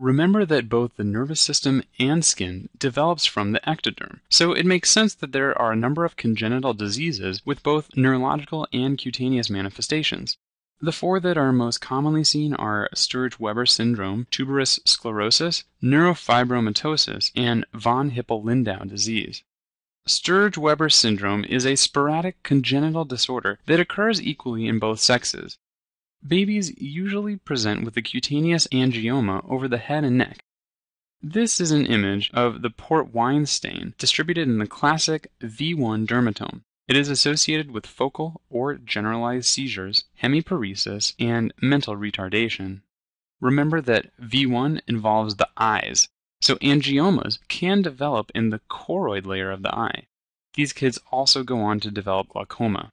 Remember that both the nervous system and skin develops from the ectoderm, so it makes sense that there are a number of congenital diseases with both neurological and cutaneous manifestations. The four that are most commonly seen are Sturge-Weber syndrome, tuberous sclerosis, neurofibromatosis, and von Hippel-Lindau disease. Sturge-Weber syndrome is a sporadic congenital disorder that occurs equally in both sexes. Babies usually present with a cutaneous angioma over the head and neck. This is an image of the port wine stain distributed in the classic V1 dermatome. It is associated with focal or generalized seizures, hemiparesis, and mental retardation. Remember that V1 involves the eyes, so angiomas can develop in the choroid layer of the eye. These kids also go on to develop glaucoma.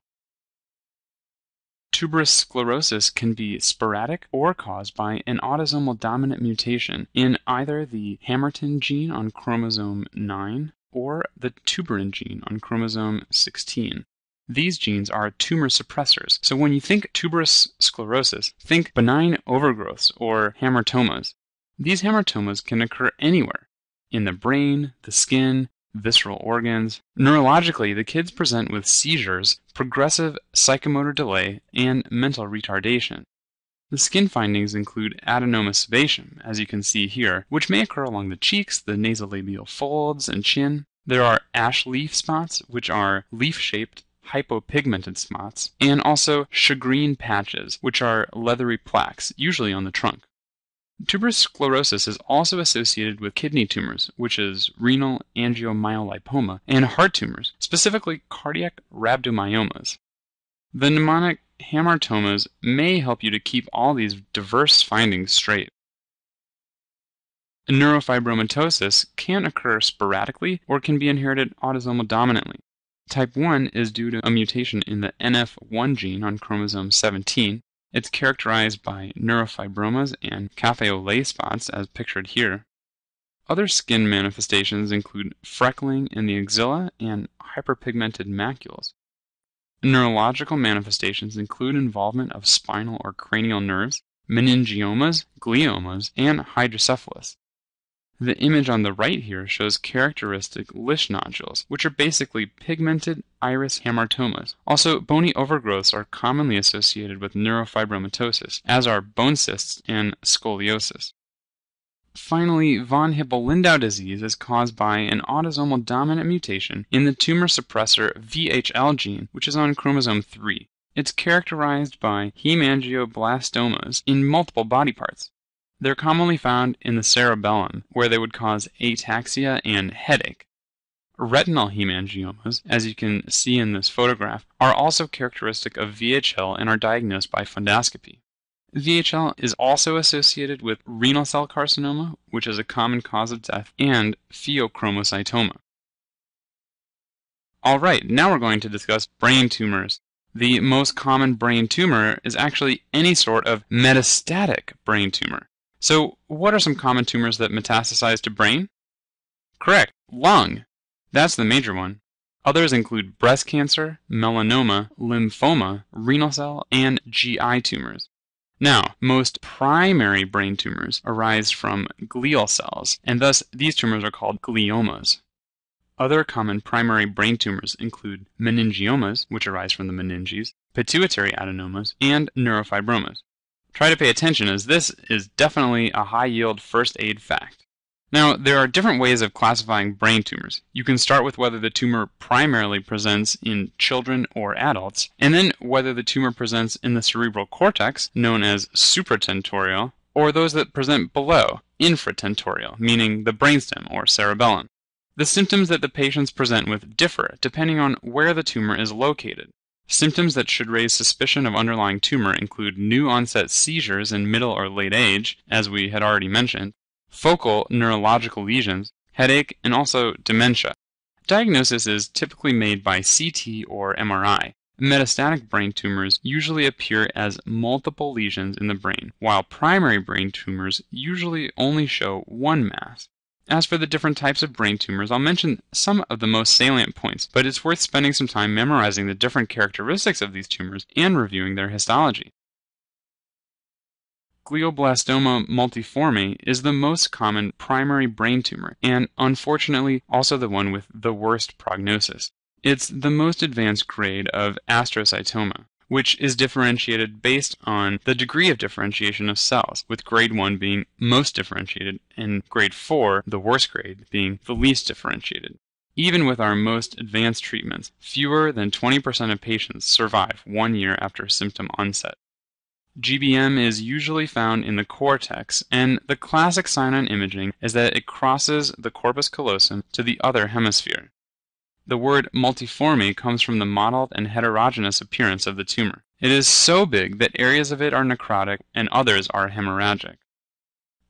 Tuberous sclerosis can be sporadic or caused by an autosomal dominant mutation in either the Hamartin gene on chromosome 9 or the tuberin gene on chromosome 16. These genes are tumor suppressors. So when you think tuberous sclerosis, think benign overgrowths or hamartomas. These hamartomas can occur anywhere in the brain, the skin, visceral organs. Neurologically, the kids present with seizures, progressive psychomotor delay, and mental retardation. The skin findings include adenoma sebaceum, as you can see here, which may occur along the cheeks, the nasolabial folds, and chin. There are ash leaf spots, which are leaf shaped, hypopigmented spots, and also shagreen patches, which are leathery plaques, usually on the trunk. Tuberous sclerosis is also associated with kidney tumors, which is renal angiomyolipoma, and heart tumors, specifically cardiac rhabdomyomas. The mnemonic hamartomas may help you to keep all these diverse findings straight. Neurofibromatosis can occur sporadically or can be inherited autosomal dominantly. Type 1 is due to a mutation in the NF1 gene on chromosome 17, it's characterized by neurofibromas and café-au-lait spots as pictured here. Other skin manifestations include freckling in the axilla and hyperpigmented macules. Neurological manifestations include involvement of spinal or cranial nerves, meningiomas, gliomas, and hydrocephalus. The image on the right here shows characteristic Lish nodules, which are basically pigmented iris hamartomas. Also, bony overgrowths are commonly associated with neurofibromatosis, as are bone cysts and scoliosis. Finally, von Hippel-Lindau disease is caused by an autosomal dominant mutation in the tumor suppressor VHL gene, which is on chromosome 3. It's characterized by hemangioblastomas in multiple body parts. They're commonly found in the cerebellum, where they would cause ataxia and headache. Retinal hemangiomas, as you can see in this photograph, are also characteristic of VHL and are diagnosed by fundoscopy. VHL is also associated with renal cell carcinoma, which is a common cause of death, and pheochromocytoma. All right, now we're going to discuss brain tumors. The most common brain tumor is actually any sort of metastatic brain tumor. So, what are some common tumors that metastasize to brain? Correct, lung. That's the major one. Others include breast cancer, melanoma, lymphoma, renal cell, and GI tumors. Now, most primary brain tumors arise from glial cells, and thus these tumors are called gliomas. Other common primary brain tumors include meningiomas, which arise from the meninges, pituitary adenomas, and neurofibromas try to pay attention as this is definitely a high yield first aid fact. Now, there are different ways of classifying brain tumors. You can start with whether the tumor primarily presents in children or adults, and then whether the tumor presents in the cerebral cortex, known as supratentorial, or those that present below, infratentorial, meaning the brainstem or cerebellum. The symptoms that the patients present with differ depending on where the tumor is located. Symptoms that should raise suspicion of underlying tumor include new onset seizures in middle or late age, as we had already mentioned, focal neurological lesions, headache, and also dementia. Diagnosis is typically made by CT or MRI. Metastatic brain tumors usually appear as multiple lesions in the brain, while primary brain tumors usually only show one mass. As for the different types of brain tumors, I'll mention some of the most salient points, but it's worth spending some time memorizing the different characteristics of these tumors and reviewing their histology. Glioblastoma multiforme is the most common primary brain tumor, and unfortunately also the one with the worst prognosis. It's the most advanced grade of astrocytoma which is differentiated based on the degree of differentiation of cells, with grade 1 being most differentiated and grade 4, the worst grade, being the least differentiated. Even with our most advanced treatments, fewer than 20% of patients survive one year after symptom onset. GBM is usually found in the cortex, and the classic sign on imaging is that it crosses the corpus callosum to the other hemisphere. The word multiforme comes from the mottled and heterogeneous appearance of the tumor. It is so big that areas of it are necrotic and others are hemorrhagic.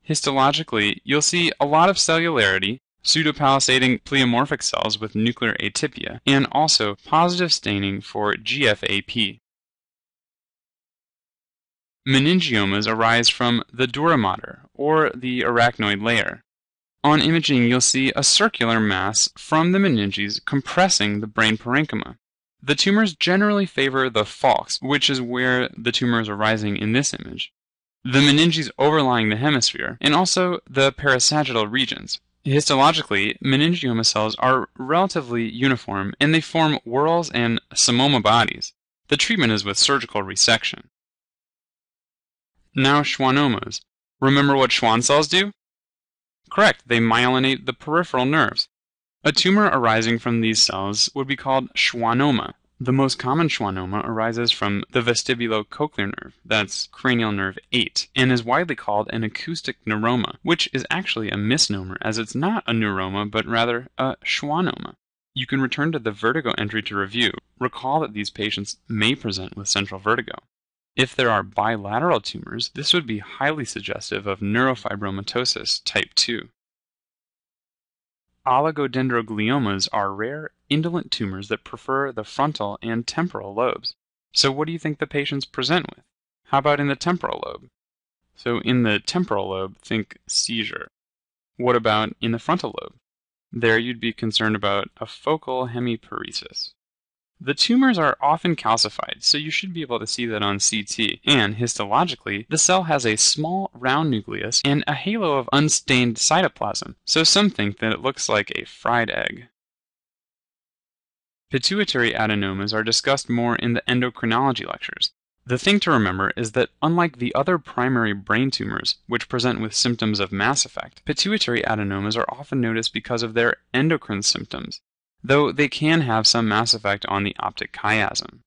Histologically, you'll see a lot of cellularity, pseudopalisading pleomorphic cells with nuclear atypia, and also positive staining for GFAP. Meningiomas arise from the dura mater, or the arachnoid layer on imaging you'll see a circular mass from the meninges compressing the brain parenchyma. The tumors generally favor the falx, which is where the tumors are rising in this image, the meninges overlying the hemisphere, and also the parasagittal regions. Histologically, meningioma cells are relatively uniform and they form whorls and somoma bodies. The treatment is with surgical resection. Now, schwannomas. Remember what Schwann cells do? Correct, they myelinate the peripheral nerves. A tumor arising from these cells would be called schwannoma. The most common schwannoma arises from the vestibulocochlear nerve, that's cranial nerve 8, and is widely called an acoustic neuroma, which is actually a misnomer as it's not a neuroma but rather a schwannoma. You can return to the vertigo entry to review. Recall that these patients may present with central vertigo. If there are bilateral tumors, this would be highly suggestive of neurofibromatosis type 2. Oligodendrogliomas are rare, indolent tumors that prefer the frontal and temporal lobes. So, what do you think the patients present with? How about in the temporal lobe? So, in the temporal lobe, think seizure. What about in the frontal lobe? There, you'd be concerned about a focal hemiparesis. The tumors are often calcified, so you should be able to see that on CT. And histologically, the cell has a small round nucleus and a halo of unstained cytoplasm, so some think that it looks like a fried egg. Pituitary adenomas are discussed more in the endocrinology lectures. The thing to remember is that unlike the other primary brain tumors, which present with symptoms of mass effect, pituitary adenomas are often noticed because of their endocrine symptoms, though they can have some mass effect on the optic chiasm.